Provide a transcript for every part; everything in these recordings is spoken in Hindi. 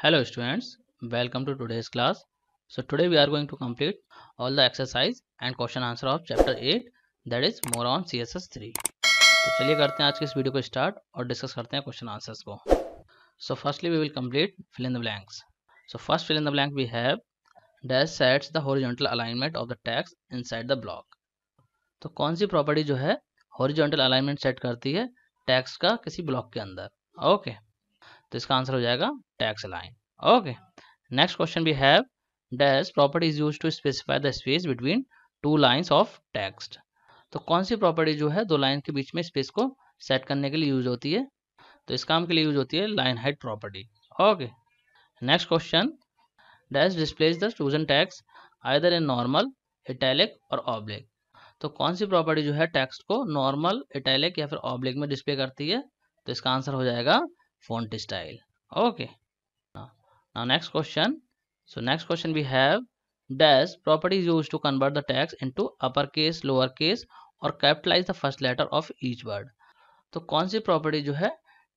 hello students welcome to today's class so today we are going to complete all the exercise and question answer of chapter 8 that is more on css3 तो चलिए करते हैं आज की इस वीडियो को स्टार्ट और डिस्कस करते हैं क्वेश्चन आंसर्स को so firstly we will complete fill in the blanks so first fill in the blank we have dash sets the horizontal alignment of the text inside the block तो कौन सी प्रॉपर्टी जो है हॉरिजॉन्टल अलाइनमेंट सेट करती है टैक्स का किसी ब्लॉक के अंदर ओके okay. तो इसका आंसर हो जाएगा text align okay next question we have dash property is use to specify the space between two lines of text तो कौन सी प्रॉपर्टी जो है दो लाइन के बीच में स्पेस को सेट करने के लिए यूज होती है तो इस काम के लिए यूज होती है line height property okay next question dash displays the chosen text either in normal italic or oblique तो कौन सी प्रॉपर्टी जो है टेक्स्ट को नॉर्मल इटैलिक या फिर ऑब्लिक में डिस्प्ले करती है तो इसका आंसर हो जाएगा font style okay now, now next question so next question we have dash properties used to convert the text into uppercase lowercase or capitalize the first letter of each word तो कौन सी प्रॉपर्टी जो है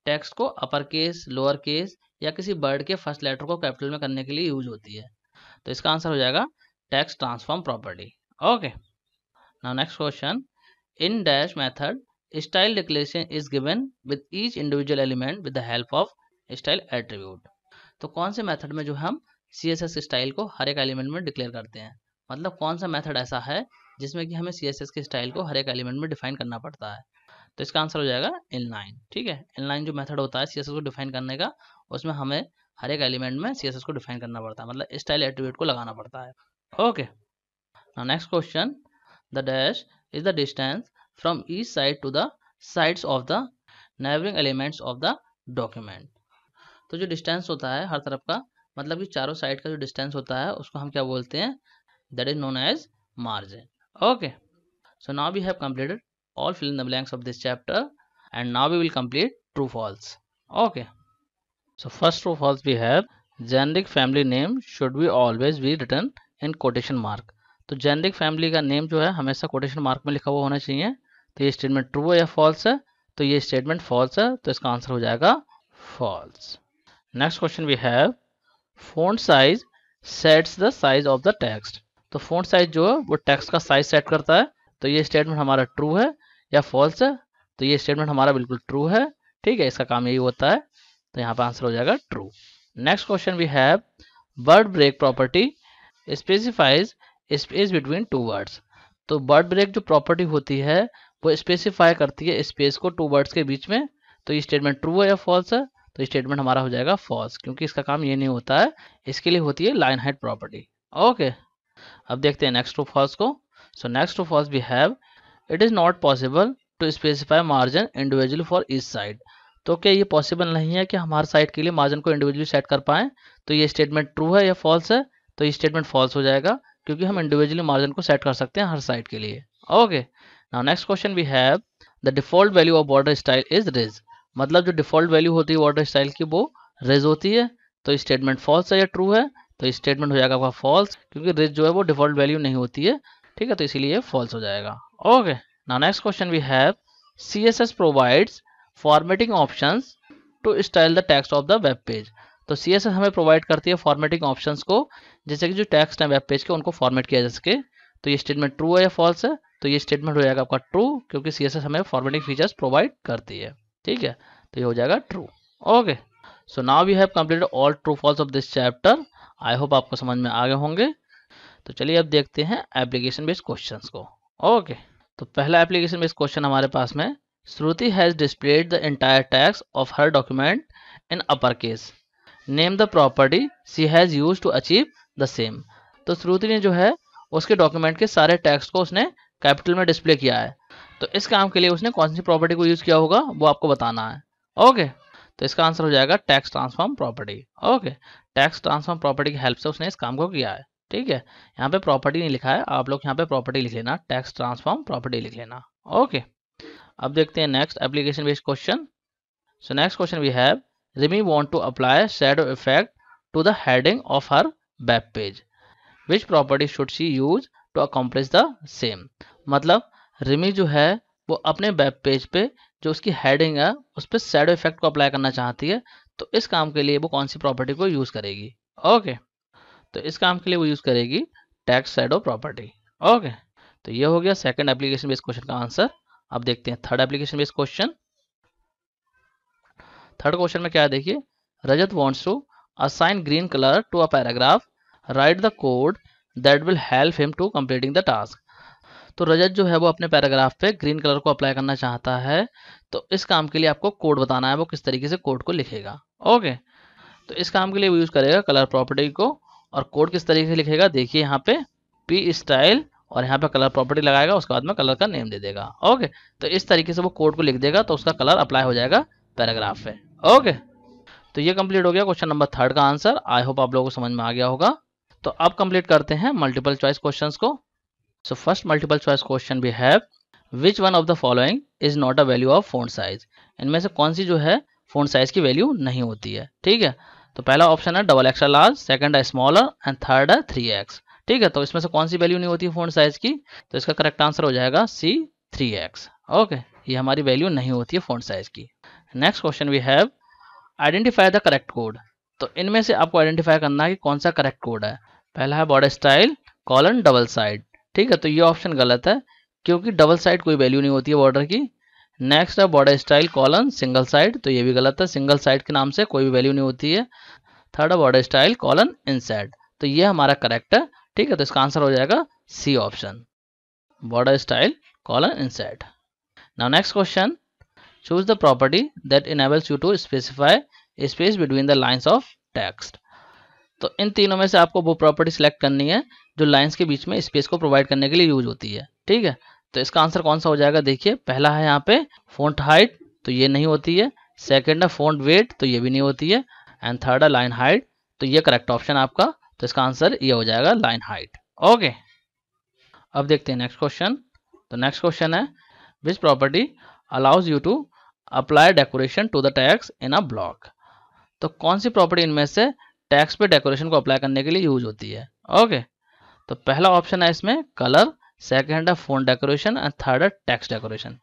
टेक्स्ट को अपर केस लोअर केस या किसी वर्ड के फर्स्ट लेटर को कैपिटल में करने के लिए यूज होती है तो इसका आंसर हो जाएगा text transform property okay now next question in dash method style declaration is given with each individual element with the help of style attribute. तो कौन से मेथड में जो हम सी एस एस स्टाइल को हर एक एलिमेंट में डिक्लेयर करते हैं मतलब कौन सा मैथड ऐसा है जिसमें कि हमें सी एस एस के स्टाइल को हर एक एलिमेंट में डिफाइन करना पड़ता है तो इसका आंसर हो जाएगा इनलाइन ठीक है इनलाइन जो मैथड होता है सी एस एस को डिफाइन करने का उसमें हमें हर एक एलिमेंट में सी एस एस को डिफाइन करना पड़ता है मतलब स्टाइल एट्रीब्यूट को लगाना पड़ता है okay next question the dash is the distance from each side to the sides of the neighboring elements of the document तो जो distance होता है हर तरफ का मतलब कि चारों साइड का जो distance होता है उसको हम क्या बोलते हैं that is known as margin okay so now we have completed all fill in the blanks of this chapter and now we will complete true false okay so first true false we have generic family name should be always be written in quotation mark तो जेनरिक फैमिली का नेम जो है हमेशा कोटेशन मार्क में लिखा हुआ होना चाहिए तो ये स्टेटमेंट ट्रू है या फॉल्स है तो ये स्टेटमेंट फॉल्स है तो इसका आंसर हो जाएगा false next question we have font size sets the size of the text तो फोन साइज जो है वो टेक्स्ट का साइज सेट करता है तो ये स्टेटमेंट हमारा ट्रू है या फॉल्स है तो ये स्टेटमेंट हमारा बिल्कुल ट्रू है ठीक है इसका काम यही होता है तो यहाँ पर आंसर हो जाएगा true next question we have word break property specifies space between two words तो वर्ड ब्रेक जो प्रॉपर्टी होती है वो स्पेसिफाई करती है स्पेस को टू वर्ड्स के बीच में तो ये स्टेटमेंट ट्रू है या फॉल्स है तो स्टेटमेंट हमारा हो जाएगा फॉल्स क्योंकि इसका काम ये नहीं होता है इसके लिए होती है लाइन हाइट प्रॉपर्टी ओके अब देखते हैं नेक्स्ट टू फॉल्स को so next two false we have it is not possible to specify margin individual for this side तो क्या ये पॉसिबल नहीं है कि हमारे साइड के लिए मार्जिन को इंडिविजुअली सेट कर पाएं तो ये स्टेटमेंट ट्रू है या फॉल्स है तो ये स्टेटमेंट फॉल्स हो जाएगा क्योंकि हम इंडिविजुअली मार्जिन को सेट कर सकते हैं हर साइड के लिए okay okay. Now next question we have the default value of border style is res. मतलब जो default value होती है border style की वो रेज होती है तो statement false है या true है तो स्टेटमेंट हो जाएगा आपका फॉल्स क्योंकि रेज जो है वो डिफॉल्ट वैल्यू नहीं होती है ठीक है तो इसीलिए फॉल्स हो जाएगा okay now next question we have C provides formatting option to style the text of the web page तो सी एस एस हमें प्रोवाइड करती है फॉर्मेटिंग ऑप्शन को जैसे कि जो टेक्स्ट है वेब पेज के उनको फॉर्मेट किया जा सके तो ये स्टेटमेंट ट्रू है या फॉल्स है तो ये स्टेटमेंट हो जाएगा आपका ट्रू क्योंकि सी हमें फॉर्मेटिंग फीचर्स प्रोवाइड करती है ठीक है तो ये हो जाएगा true okay so now you have complete all true false of this chapter I hope आपको समझ में आगे होंगे तो चलिए अब देखते हैं एप्लीकेशन बेस्ड क्वेश्चंस को ओके okay. तो पहला एप्लीकेशन बेस्ड क्वेश्चन हमारे पास में Shruti has displayed the entire text of her document in upper case name the property she has use to achieve the same तो श्रुति ने जो है उसके डॉक्यूमेंट के सारे टैक्स को उसने कैपिटल में डिस्प्ले किया है तो इस काम के लिए उसने कौन सी प्रॉपर्टी को यूज़ किया होगा वो आपको बताना है ओके तो इसका आंसर हो जाएगा text transform property okay text transform property की हेल्प से उसने इस काम को किया है ठीक है यहाँ पे प्रॉपर्टी नहीं लिखा है आप लोग यहाँ पे प्रॉपर्टी लिख लेना टैक्स ट्रांसफॉर्म प्रॉपर्टी लिख लेना ओके अब देखते हैं next application based question so next question we have Rimi want to apply shadow effect to the heading of her web page which property should she use to accomplish the same मतलब रिमी जो है वो अपने वेब पेज पे जो उसकी हेडिंग है उस पर सैडो इफेक्ट को अप्लाई करना चाहती है तो इस काम के लिए वो कौन सी प्रॉपर्टी को यूज़ करेगी ओके तो इस काम के लिए वो यूज़ करेगी टैक्स सैडो प्रॉपर्टी ओके तो ये हो गया सेकंड एप्लीकेशन बेस्ड क्वेश्चन का आंसर अब देखते हैं third application based question third question में क्या देखिए Rajat wants to assign green colour to a paragraph write the code that will help him to completing the task तो रजत जो है वो अपने पैराग्राफ पे ग्रीन कलर को अप्लाई करना चाहता है तो इस काम के लिए आपको कोड बताना है वो किस तरीके से कोड को लिखेगा ओके तो इस काम के लिए वो यूज़ करेगा कलर प्रॉपर्टी को और कोड किस तरीके से लिखेगा देखिए यहाँ पे पी स्टाइल और यहाँ पे कलर प्रॉपर्टी लगाएगा उसके बाद में कलर का नेम दे देगा ओके तो इस तरीके से वो कोड को लिख देगा तो उसका कलर अप्लाई हो जाएगा पैराग्राफ पे ओके तो ये कंप्लीट हो गया क्वेश्चन नंबर थर्ड का आंसर आई होप आप लोगों को समझ में आ गया होगा तो अब कंप्लीट करते हैं मल्टीपल चॉइस क्वेश्चंस को So first multiple choice question we have which one of the following is not a value of font size इनमें से कौन सी जो है फोन साइज की वैल्यू नहीं होती है ठीक है तो पहला ऑप्शन है डबल एक्स्ट्रा लार्ज सेकंड है स्मॉलर एंड थर्ड है थ्री एक्स ठीक है तो इसमें से कौन सी वैल्यू नहीं होती है फोन साइज की तो इसका करेक्ट आंसर हो जाएगा सी थ्री एक्स ओके ये हमारी वैल्यू नहीं होती है फोन साइज की next question we have identify the correct code तो इनमें से आपको आइडेंटिफाई करना है कि कौन सा करेक्ट कोड है पहला है body style colon double side ठीक है तो ये ऑप्शन गलत है क्योंकि डबल साइड कोई वैल्यू नहीं होती है बॉर्डर की नेक्स्ट है border style colon single side तो ये भी गलत है सिंगल साइड के नाम से कोई भी वैल्यू नहीं होती है थर्ड है बॉर्डर स्टाइल कॉलन इन तो ये हमारा करेक्ट है ठीक है तो इसका आंसर हो जाएगा C option border style colon इन Now next next question choose the property that enables you to specify space between the lines of text तो इन तीनों में से आपको वो प्रॉपर्टी सिलेक्ट करनी है जो लाइन्स के बीच में स्पेस को प्रोवाइड करने के लिए यूज होती है ठीक है तो इसका आंसर कौन सा हो जाएगा देखिए पहला है यहाँ पे फोन्ट हाइट तो ये नहीं होती है सेकेंड है फोन्ट वेट तो ये भी नहीं होती है एंड थर्ड है लाइन हाइट तो ये करेक्ट ऑप्शन आपका तो इसका आंसर ये हो जाएगा लाइन हाइट ओके अब देखते हैं नेक्स्ट क्वेश्चन तो नेक्स्ट क्वेश्चन है which property allows you to apply decoration to the text in a block तो कौन सी प्रॉपर्टी इनमें से टैक्स पे डेकोरेशन को अप्लाई करने के लिए यूज होती है ओके तो पहला ऑप्शन है इसमें कलर सेकेंड है फोन डेकोरेशन एंड थर्ड है टैक्स डेकोरेशन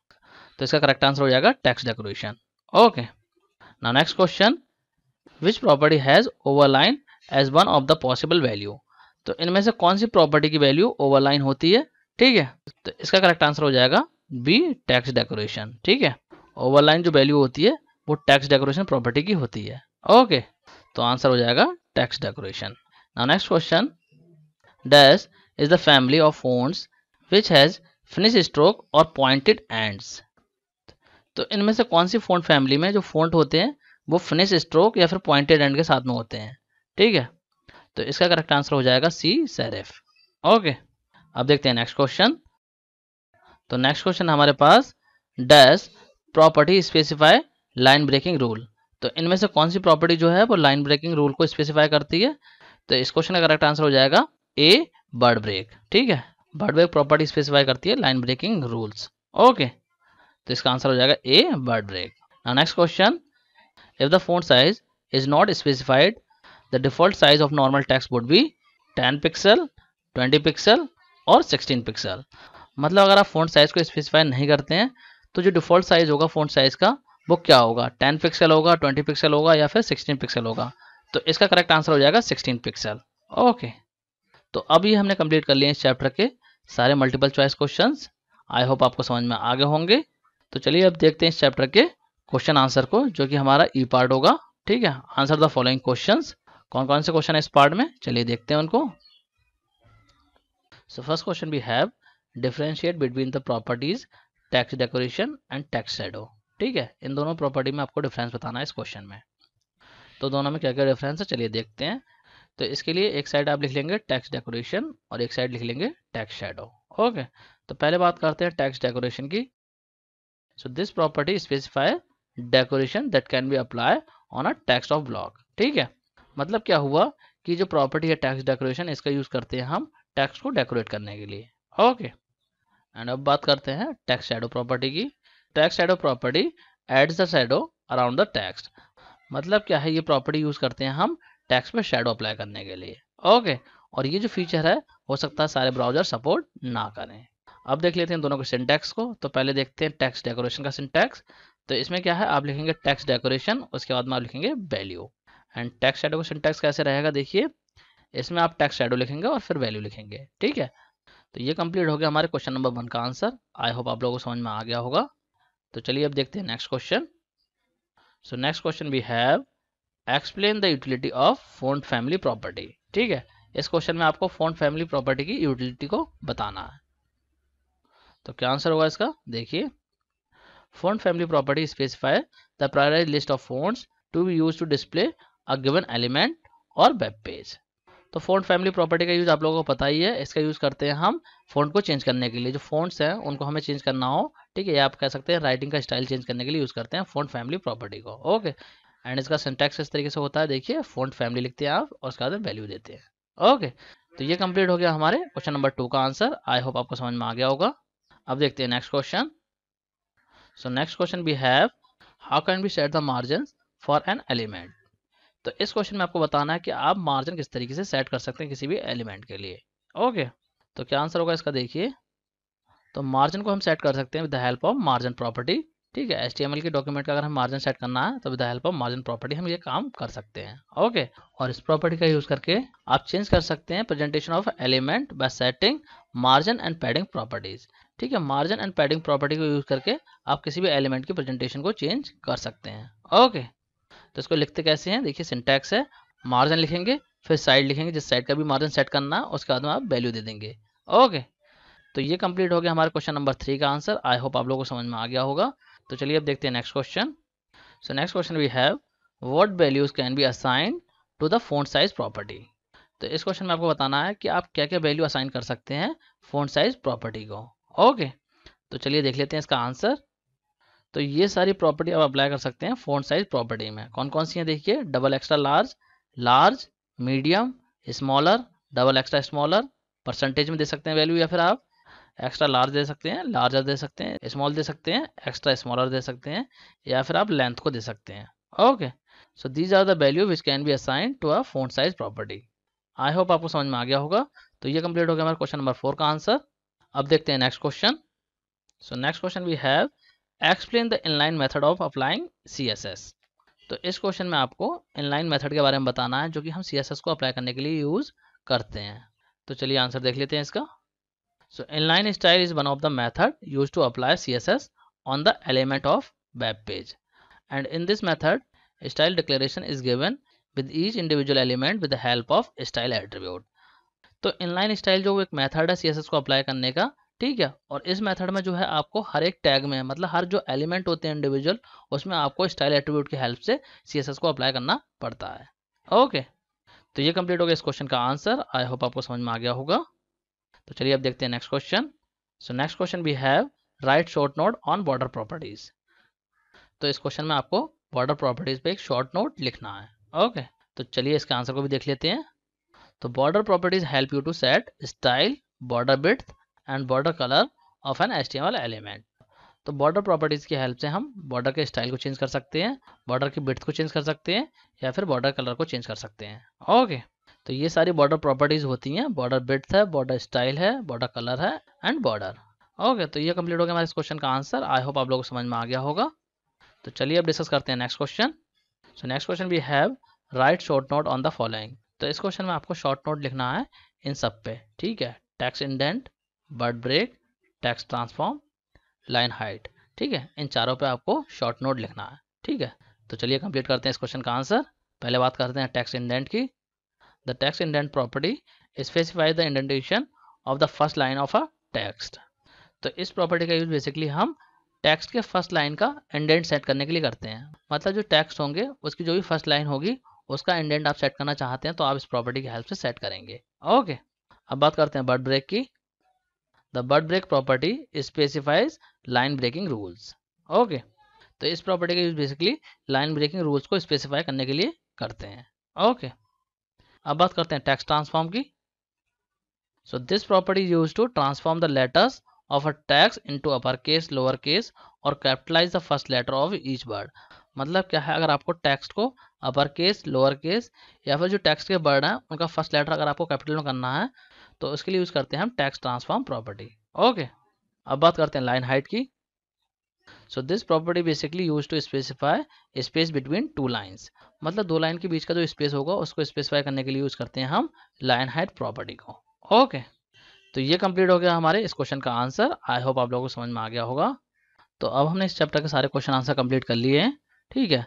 तो इसका करेक्ट आंसर हो जाएगा टैक्स डेकोरेशन ओके ना next question which property has overline as one of the possible value तो इनमें से कौन सी प्रॉपर्टी की वैल्यू ओवरलाइन होती है ठीक है तो इसका करेक्ट आंसर हो जाएगा बी टैक्स डेकोरेशन ठीक है ओवरलाइन जो वैल्यू होती है वो टैक्स डेकोरेशन प्रॉपर्टी की होती है ओके तो आंसर हो जाएगा text decoration next question Dash is the family of horns which has finish stroke और पॉइंटेड एंड्स तो इनमें से कौन सी फोन फैमिली में जो फोन होते हैं वो फिनिश स्ट्रोक या फिर पॉइंटेड एंड के साथ में होते हैं ठीक है तो इसका करेक्ट आंसर हो जाएगा सी सेरेफ ओके अब देखते हैं नेक्स्ट क्वेश्चन तो नेक्स्ट क्वेश्चन हमारे पास dash property specify line breaking rule तो इनमें से कौन सी प्रॉपर्टी जो है वो लाइन ब्रेकिंग रूल को स्पेसिफाई करती है तो इस क्वेश्चन का करेक्ट आंसर हो जाएगा ए बर्ड ब्रेक ठीक है बर्ड ब्रेक प्रॉपर्टी स्पेसिफाई करती है लाइन ब्रेकिंग रूल्स ओके तो इसका आंसर हो जाएगा A word break next question if the font size is not specified the default size of normal text would be 10 pixel 20 pixel और 16 पिक्सल मतलब अगर आप फोन साइज़ को स्पेसिफाई नहीं करते हैं तो जो डिफ़ॉल्ट साइज़ होगा फोन साइज़ का वो क्या होगा 10 पिक्सल होगा 20 पिक्सल होगा या फिर 16 पिक्सल होगा तो इसका करेक्ट आंसर हो जाएगा 16 पिक्सल ओके okay. तो अभी हमने कंप्लीट कर लिए इस चैप्टर के सारे multiple choice question I hope आपको समझ में आगे होंगे तो चलिए अब देखते हैं इस चैप्टर के क्वेश्चन आंसर को जो कि हमारा ई e पार्ट होगा ठीक है आंसर द फॉलोइंग क्वेश्चन कौन कौन से क्वेश्चन है इस पार्ट में चलिए देखते हैं उनको so first question we have differentiate between the properties text decoration and text shadow ठीक है इन दोनों प्रॉपर्टी में आपको डिफरेंस बताना है इस क्वेश्चन में तो दोनों में क्या क्या डिफरेंस है चलिए देखते हैं तो इसके लिए एक साइड आप लिख लेंगे टैक्स डेकोरेशन और एक साइड लिख लेंगे टैक्स शेडो ओके तो पहले बात करते हैं टैक्स डेकोरेशन की so this property specify decoration that can be apply on a text of block ठीक है मतलब क्या हुआ कि जो प्रॉपर्टी है टैक्स डेकोरेशन इसका यूज करते हैं हम टैक्स को डेकोरेट करने के लिए ओके एंड अब बात करते हैं टैक्स शेडो प्रॉपर्टी की text shadow property adds the shadow around the text मतलब क्या है ये प्रॉपर्टी यूज करते हैं हम टेक्स्ट पे शेडो अप्लाई करने के लिए ओके और ये जो फीचर है हो सकता है सारे ब्राउजर सपोर्ट ना करें अब देख लेते हैं दोनों के सिंटेक्स को तो पहले देखते हैं टैक्स डेकोरेशन का सिंटेक्स तो इसमें क्या है आप लिखेंगे टैक्स डेकोरेशन उसके बाद में आप लिखेंगे वैल्यू एंड टैक्स शेडो का सिंटेक्स कैसे रहेगा देखिए इसमें आप टैक्स शेडो लिखेंगे और फिर वैल्यू लिखेंगे ठीक है तो ये कंप्लीट हो गया हमारे क्वेश्चन नंबर वन का आंसर आई होप आप लोगों को समझ में आ गया होगा तो चलिए अब देखते हैं next question so next question we have explain the utility of font family property ठीक है इस क्वेश्चन में आपको फोन फैमिली प्रॉपर्टी की यूटिलिटी को बताना है तो क्या आंसर होगा इसका देखिए font family property specify the priority list of font to be use to display a given element और वेब पेज तो फोन फैमिली प्रॉपर्टी का यूज़ आप लोगों को पता ही है इसका यूज़ करते हैं हम फोन को चेंज करने के लिए जो फोन हैं उनको हमें चेंज करना हो ठीक है या आप कह सकते हैं राइटिंग का स्टाइल चेंज करने के लिए यूज़ करते हैं फोन फैमिली प्रॉपर्टी को ओके एंड इसका सिंटैक्स इस तरीके से होता है देखिए फोन फैमिली लिखते हैं आप और उसके बाद वैल्यू देते हैं ओके तो ये कंप्लीट हो गया हमारे क्वेश्चन नंबर टू का आंसर आई होप आपको समझ में आ गया होगा अब देखते हैं next question so next question we have how can be set the margin for an element तो इस क्वेश्चन में आपको बताना है कि आप मार्जिन किस तरीके से सेट कर सकते हैं किसी भी एलिमेंट के लिए ओके okay. तो क्या आंसर होगा इसका देखिए तो मार्जिन को हम सेट कर सकते हैं with the help of margin property ठीक है एल के डॉक्यूमेंट का अगर हम मार्जिन सेट करना है तो with help of margin property हम ये काम कर सकते हैं ओके और इस प्रॉपर्टी का यूज करके आप चेंज कर सकते हैं presentation of element by setting margin and padding properties ठीक है मार्जिन एंड पैडिंग प्रॉपर्टी को यूज करके आप किसी भी एलिमेंट की प्रेजेंटेशन को चेंज कर सकते हैं ओके तो इसको लिखते कैसे हैं देखिए सिंटैक्स है मार्जिन लिखेंगे फिर साइड लिखेंगे जिस साइड का भी मार्जिन सेट करना है उसके बाद में आप वैल्यू दे देंगे ओके तो ये कंप्लीट हो गया हमारा क्वेश्चन नंबर थ्री का आंसर आई होप आप लोगों को समझ में आ गया होगा तो चलिए अब देखते हैं next question so next question we have what values can be assign to the font size property तो इस क्वेश्चन में आपको बताना है कि आप क्या क्या वैल्यू असाइन कर सकते हैं फोन साइज प्रॉपर्टी को ओके तो चलिए देख लेते हैं इसका आंसर तो ये सारी प्रॉपर्टी आप अप्लाई कर सकते हैं फोन साइज प्रॉपर्टी में कौन कौन सी है देखिए double extra large large medium smaller double extra smaller percentage में दे सकते हैं वैल्यू या फिर आप एक्स्ट्रा लार्ज दे सकते हैं लार्जर दे सकते हैं स्मॉल दे सकते हैं एक्स्ट्रा स्मॉलर दे सकते हैं या फिर आप लेंथ को दे सकते हैं okay so these are the value which can be assign to a font size property I hope आपको समझ में आ गया होगा तो ये कंप्लीट हो गया हमारा क्वेश्चन नंबर फोर का आंसर अब देखते हैं next question so next question we have explain the inline method of applying C S S तो इस क्वेश्चन में आपको इनलाइन मेथड के बारे में बताना है जो कि हम सी एस एस को अप्लाई करने के लिए यूज़ करते हैं तो चलिए आंसर देख लेते हैं इसका So inline style is one of the method used to apply CSS on the element of web page. And in this method, style declaration is given with each individual element with the help of style attribute. तो इनलाइन स्टाइल जो एक मेथड है सीएसएस को अप्लाई करने का ठीक है और इस मेथड में जो है आपको हर एक टैग में मतलब हर जो एलिमेंट होते हैं इंडिविजुअल उसमें आपको स्टाइल एट्रीब्यूट की हेल्प से सीएसएस को अप्लाई करना पड़ता है ओके तो ये कंप्लीट हो गया इस क्वेश्चन का आंसर आई होप आपको समझ में आ गया होगा तो चलिए अब देखते हैं next question so next question we have write short note on border properties तो इस क्वेश्चन में आपको बॉर्डर प्रॉपर्टीज पे एक शॉर्ट नोट लिखना है ओके तो चलिए इसके आंसर को भी देख लेते हैं तो border properties help you to set style border width and border colour of an S element तो बॉर्डर प्रॉपर्टीज की हेल्प से हम बॉर्डर के स्टाइल को चेंज कर सकते हैं बॉर्डर की बिट्थ को चेंज कर सकते हैं या फिर बॉर्डर कलर को चेंज कर सकते हैं ओके तो ये सारी बॉर्डर प्रॉपर्टीज होती हैं बॉर्डर ब्रिथ है बॉर्डर स्टाइल है बॉर्डर कलर है एंड बॉर्डर ओके तो ये कंप्लीट हो गया हमारे इस क्वेश्चन का आंसर आई होप आप लोगों को समझ में आ गया होगा तो चलिए अब डिस्कस करते हैं next question so next question we have write short note on the following तो इस क्वेश्चन में आपको शॉर्ट नोट लिखना है इन सब पे ठीक है text indent word break text transform line height ठीक है इन चारों पे आपको शॉर्ट नोट लिखना है ठीक है तो चलिए कंप्लीट करते हैं इस क्वेश्चन का आंसर पहले बात करते हैं टैक्स इंडेंट की The text indent property specifies the indentation of the first line of a text. तो इस प्रॉपर्टी का यूज बेसिकली हम टेक्स्ट के फर्स्ट लाइन का इंडेंट सेट करने के लिए करते हैं मतलब जो टेक्स्ट होंगे उसकी जो भी फर्स्ट लाइन होगी उसका इंडेंट आप सेट करना चाहते हैं तो आप इस प्रॉपर्टी की हेल्प से सेट करेंगे ओके अब बात करते हैं बर्ड ब्रेक की the word break property specifies line breaking rules okay तो इस प्रॉपर्टी का use basically line breaking rules को स्पेसिफाई करने के लिए करते हैं ओके okay. अब बात करते हैं टेक्स्ट ट्रांसफॉर्म की so this property use to transform the letters of a text into upper case lower case और capitalize the first letter of each word मतलब क्या है अगर आपको टेक्स्ट को अपर केस लोअर केस या फिर जो टेक्स्ट के वर्ड हैं उनका फर्स्ट लेटर अगर आपको कैपिटल में करना है तो उसके लिए यूज़ करते हैं हम टैक्स ट्रांसफॉर्म प्रॉपर्टी ओके अब बात करते हैं लाइन हाइट की so this property basically use to specify space between two lines मतलब दो लाइन के बीच का जो स्पेस होगा उसको स्पेसिफाई करने के लिए यूज करते हैं हम लाइन हाइट प्रॉपर्टी को ओके okay. तो ये कंप्लीट हो गया हमारे इस क्वेश्चन का आंसर आई होप आप लोगों को समझ में आ गया होगा तो अब हमने इस चैप्टर के सारे क्वेश्चन आंसर कंप्लीट कर लिए हैं ठीक है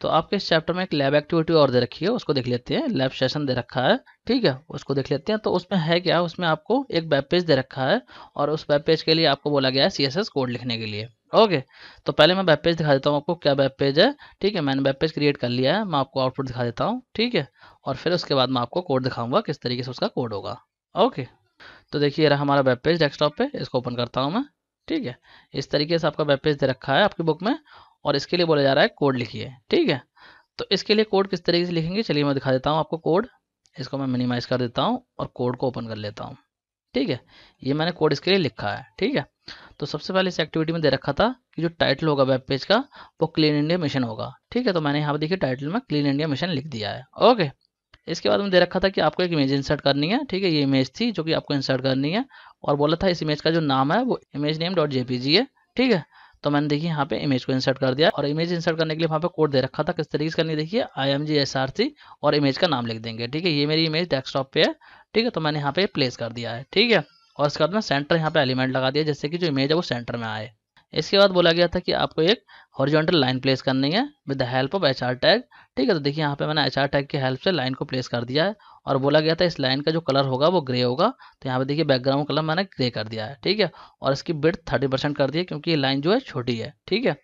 तो आपके इस चैप्टर में एक लैब एक्टिविटी और दे रखी है उसको देख लेते हैं लैब सेशन दे रखा है ठीक है उसको देख लेते हैं तो उसमें है क्या उसमें आपको एक वेब पेज दे रखा है और उस वेब पेज के लिए आपको बोला गया है सी कोड लिखने के लिए ओके तो पहले मैं वेब पेज दिखा देता हूँ आपको क्या वेब पेज है ठीक है मैंने वेब पेज क्रिएट कर लिया है मैं आपको आउटपुट दिखा देता हूँ ठीक है और फिर उसके बाद मैं आपको कोड दिखाऊंगा किस तरीके से उसका कोड होगा ओके तो देखिए रहा हमारा वेब पेज डेस्कटॉप पे इसको ओपन करता हूँ मैं ठीक है इस तरीके से आपका वेब पेज दे रखा है आपकी बुक में और इसके लिए बोला जा रहा है कोड लिखिए ठीक है तो इसके लिए कोड किस तरीके से लिखेंगे चलिए मैं दिखा देता हूँ आपको कोड इसको मैं मिनिमाइज़ कर देता हूँ और कोड को ओपन कर लेता हूँ ठीक है ये मैंने कोड इसके लिए लिखा है ठीक है तो सबसे पहले इस एक्टिविटी में दे रखा था कि जो टाइटल होगा वेब पेज का वो क्लीन इंडिया मिशन होगा ठीक है तो मैंने यहाँ पर देखिए टाइटल में क्लीन इंडिया मिशन लिख दिया है ओके इसके बाद में दे रखा था कि आपको एक इमेज इंसर्ट करनी है ठीक है ये इमेज थी जो कि आपको इंसर्ट करनी है और बोला था इस इमेज का जो नाम है वो इमेज नेम डॉट जेपीजी है ठीक है तो मैंने देखिए यहाँ पे इमेज को इंसर्ट कर दिया और इमेज इंसर्ट करने के लिए वहाँ पे कोड दे रखा था किस तरीके से करनी देखिए I M G S R C और इमेज का नाम लिख देंगे ठीक है ये मेरी इमेज डेस्कटॉप पे है ठीक है तो मैंने यहाँ पे प्लेस कर दिया है ठीक है और इसके बाद में सेंटर यहाँ पे एलिमेंट लगा दिया जैसे कि जो इमेज है वो सेंटर में आए इसके बाद बोला गया था कि आपको एक हॉरिजॉन्टल लाइन प्लेस करनी है with the help of H tag ठीक है तो देखिए यहाँ पे मैंने एच टैग की हेल्प से लाइन को प्लेस कर दिया है और बोला गया था इस लाइन का जो कलर होगा वो ग्रे होगा तो यहाँ पे देखिए बैकग्राउंड कलर मैंने ग्रे कर दिया है ठीक है और इसकी बिड थर्टी परसेंट कर दी है क्योंकि ये लाइन जो है छोटी है ठीक है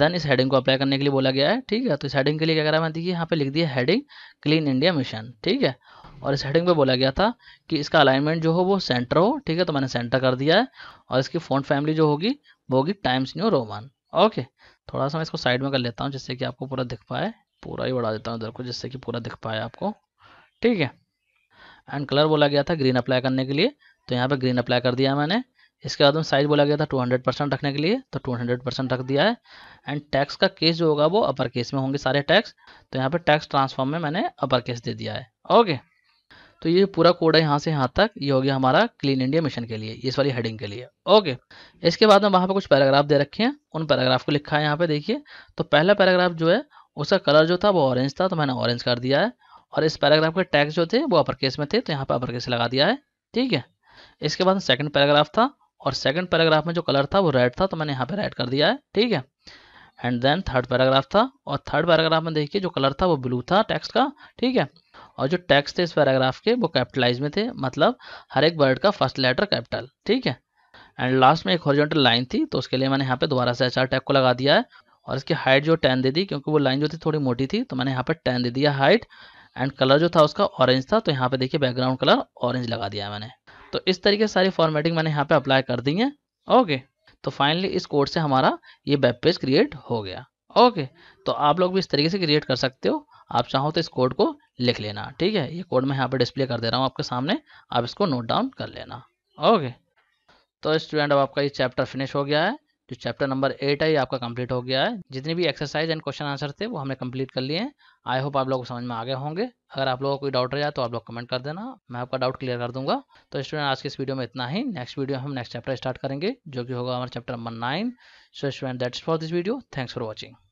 देन इस हेडिंग को अप्लाई करने के लिए बोला गया है ठीक है तो इस हेडिंग के लिए क्या करा मैंने देखिए यहाँ पे लिख दिया हेडिंग क्लीन इंडिया मिशन ठीक है और इस हेडिंग पे बोला गया था कि इसका अलाइनमेंट जो हो वो सेंटर हो ठीक है तो मैंने सेंटर कर दिया है और इसकी फ़ॉन्ट फैमिली जो होगी वो होगी टाइम्स न्यू रोमान ओके थोड़ा सा मैं इसको साइड में कर लेता हूँ जिससे कि आपको पूरा दिख पाए पूरा ही बढ़ा देता हूँ इधर को जिससे कि पूरा दिख पाए आपको ठीक है एंड कलर बोला गया था ग्रीन अप्लाई करने के लिए तो यहाँ पर ग्रीन अप्लाई कर दिया मैंने इसके बाद में साइज बोला गया था 200 परसेंट रखने के लिए तो 200 परसेंट रख दिया है एंड टैक्स का केस जो होगा वो अपर केस में होंगे सारे टैक्स तो यहाँ पे टैक्स ट्रांसफॉर्म में मैंने अपर केस दे दिया है ओके तो ये पूरा कोड है यहाँ से यहाँ तक ये हो गया हमारा क्लीन इंडिया मिशन के लिए इस वाली हेडिंग के लिए ओके इसके बाद में वहाँ पर कुछ पैराग्राफ दे रखे हैं उन पैराग्राफ को लिखा है यहाँ पे देखिए तो पहला पैराग्राफ जो है उसका कलर जो था वो ऑरेंज था तो मैंने ऑरेंज कर दिया है और इस पैराग्राफ के टैक्स जो थे वो अपर केस में थे तो यहाँ पर अपर केस लगा दिया है ठीक है इसके बाद सेकंड पैराग्राफ था और सेकंड पैराग्राफ में जो कलर था वो रेड था तो मैंने यहाँ पे रेड कर दिया है ठीक है एंड देन थर्ड पैराग्राफ था और थर्ड पैराग्राफ में देखिए जो कलर था वो ब्लू था टेक्स्ट का ठीक है और जो टेक्स्ट थे इस पैराग्राफ के वो कैपिटलाइज में थे मतलब हर एक वर्ड का फर्स्ट लेटर कैपिटल ठीक है एंड लास्ट में एक हॉरिजॉन्टल लाइन थी तो उसके लिए मैंने यहाँ पे दोबारा से एच टैग को लगा दिया है और इसकी हाइट जो टेन दे दी क्योंकि वो लाइन जो थी थोड़ी मोटी थी तो मैंने यहाँ पे टेन दे दिया हाइट एंड कलर जो था उसका ऑरेंज था तो यहाँ पे देखिए बैकग्राउंड कलर ऑरेंज लगा दिया मैंने तो इस तरीके से सारी फॉर्मेटिंग मैंने यहाँ पे अप्लाई कर दी है ओके तो फाइनली इस कोड से हमारा ये वेब पेज क्रिएट हो गया ओके तो आप लोग भी इस तरीके से क्रिएट कर सकते हो आप चाहो तो इस कोड को लिख लेना ठीक है ये कोड मैं यहाँ पर डिस्प्ले कर दे रहा हूँ आपके सामने आप इसको नोट डाउन कर लेना ओके तो स्टूडेंट अब आपका ये चैप्टर फिनिश हो गया है जो चैप्टर नंबर एट है ये आपका कंप्लीट हो गया है जितनी भी एक्सरसाइज एंड क्वेश्चन आंसर थे वो हमने कंप्लीट कर लिए हैं आई होप आप लोगों को समझ में आ गए होंगे अगर आप लोगों को कोई डाउट रहा तो आप लोग कमेंट कर देना मैं आपका डाउट क्लियर कर दूंगा तो स्टूडेंट आज के इस वीडियो में इतना ही नेक्स्ट वीडियो हम नेक्स्ट चैप्टर स्टार्ट करेंगे जो कि होगा हमारा chapter number nine so student that's for this video thanks for watching